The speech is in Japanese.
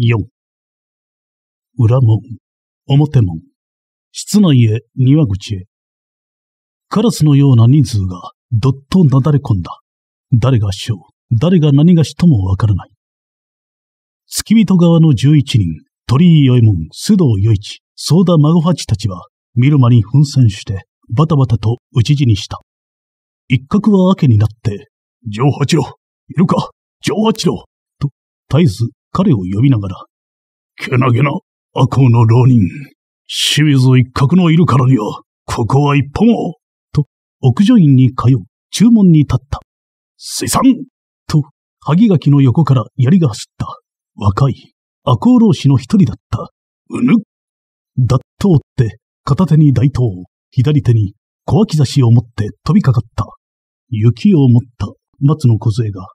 四。裏門、表門、室内へ庭口へ。カラスのような人数がどっとなだれ込んだ。誰が師匠、誰が何がしともわからない。月人側の十一人、鳥居与右門、須藤与一、相田孫八たちは、見る間に奮戦して、バタバタと討ち死にした。一角は明けになって、上八郎、いるか、上八郎と、絶えず彼を呼びながら、けなげな赤穂の浪人、清水一角のいるからには、ここは一歩も、と、屋上院に通う注文に立った。水産と、萩垣の横から槍が走った。若い、赤穂浪士の一人だった。うぬだっと追って、片手に大刀、左手に小脇差しを持って飛びかかった。雪を持った松の小杖が